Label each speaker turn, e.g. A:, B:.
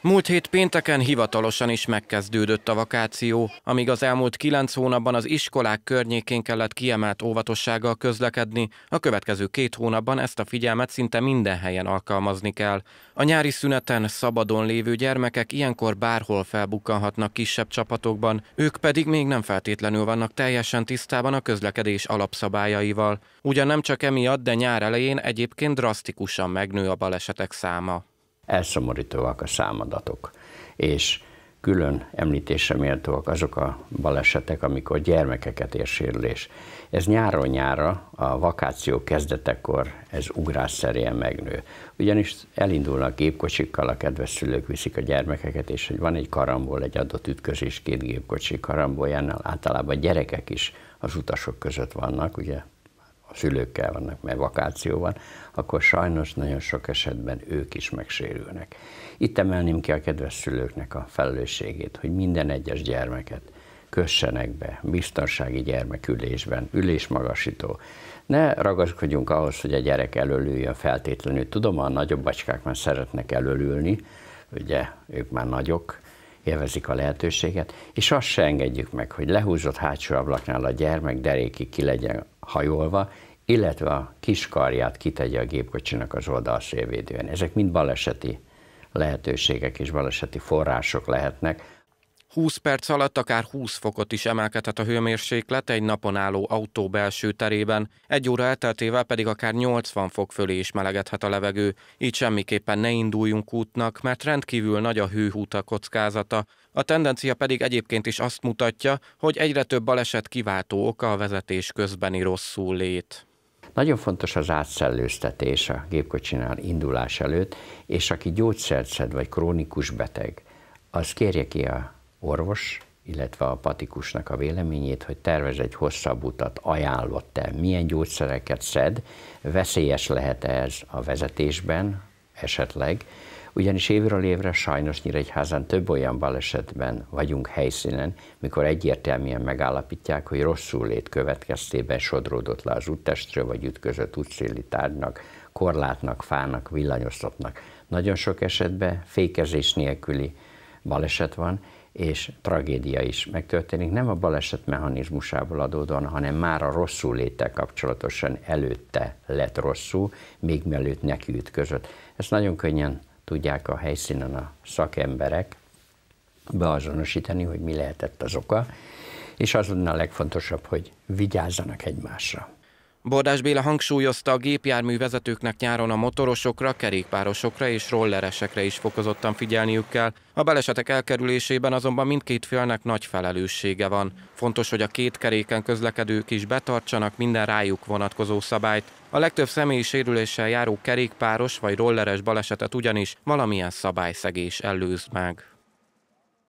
A: Múlt hét pénteken hivatalosan is megkezdődött a vakáció, amíg az elmúlt kilenc hónapban az iskolák környékén kellett kiemelt óvatossággal közlekedni, a következő két hónapban ezt a figyelmet szinte minden helyen alkalmazni kell. A nyári szüneten szabadon lévő gyermekek ilyenkor bárhol felbukkanhatnak kisebb csapatokban, ők pedig még nem feltétlenül vannak teljesen tisztában a közlekedés alapszabályaival. Ugyan nem csak emiatt, de nyár elején egyébként drasztikusan megnő a balesetek száma.
B: Elszomorítóak a számadatok, és külön említésre méltóak azok a balesetek, amikor gyermekeket ér sérülés. Ez nyáron-nyára, a vakáció kezdetekor ez ugrásszerűen megnő. Ugyanis elindulnak gépkocsikkal, a kedves szülők viszik a gyermekeket, és hogy van egy karambol, egy adott ütközés, két gépkocsi karambol, általában gyerekek is az utasok között vannak, ugye szülőkkel vannak, mert vakáció van, akkor sajnos nagyon sok esetben ők is megsérülnek. Itt emelném ki a kedves szülőknek a felelősségét, hogy minden egyes gyermeket kössenek be biztonsági gyermekülésben, ülésmagasító. Ne ragaszkodjunk ahhoz, hogy a gyerek elölüljön feltétlenül. Tudom, a nagyobb bacskák már szeretnek előlülni, ugye ők már nagyok, élvezik a lehetőséget, és azt se engedjük meg, hogy lehúzott hátsó ablaknál a gyermek derékig ki legyen hajolva, illetve a kiskarját kitegye a gépkocsinak az oldalsélvédőn. Ezek mind baleseti lehetőségek és baleseti források lehetnek.
A: 20 perc alatt akár 20 fokot is emelkedhet a hőmérséklet egy napon álló autó belső terében, egy óra elteltével pedig akár 80 fok fölé is melegedhet a levegő, így semmiképpen ne induljunk útnak, mert rendkívül nagy a hőhúta kockázata. A tendencia pedig egyébként is azt mutatja, hogy egyre több baleset kiváltó oka a vezetés közbeni rosszul lét.
B: Nagyon fontos az átszellőztetés a gépkocsinál indulás előtt, és aki gyógyszert szed, vagy krónikus beteg, az kérje ki a orvos, illetve a patikusnak a véleményét, hogy tervez egy hosszabb utat, ajánlott-e, milyen gyógyszereket szed, veszélyes lehet -e ez a vezetésben esetleg, ugyanis évről évre sajnos Nyíregyházán több olyan balesetben vagyunk helyszínen, mikor egyértelműen megállapítják, hogy rosszul lét következtében sodródott le az úttestről, vagy ütközött útszéli tárgynak, korlátnak, fának, villanyoszlopnak. Nagyon sok esetben fékezés nélküli baleset van, és tragédia is megtörténik, nem a baleset mechanizmusából adódóan, hanem már a rosszul léttel kapcsolatosan előtte lett rosszul, még mielőtt neki ütközött. Ezt nagyon könnyen tudják a helyszínen a szakemberek beazonosítani, hogy mi lehetett az oka, és az lenne a legfontosabb, hogy vigyázzanak egymásra.
A: Bordás Béla hangsúlyozta, a gépjárművezetőknek nyáron a motorosokra, kerékpárosokra és rolleresekre is fokozottan figyelniük kell. A balesetek elkerülésében azonban mindkét félnek nagy felelőssége van. Fontos, hogy a két keréken közlekedők is betartsanak minden rájuk vonatkozó szabályt. A legtöbb személyi sérüléssel járó kerékpáros vagy rolleres balesetet ugyanis valamilyen szabályszegés előz meg.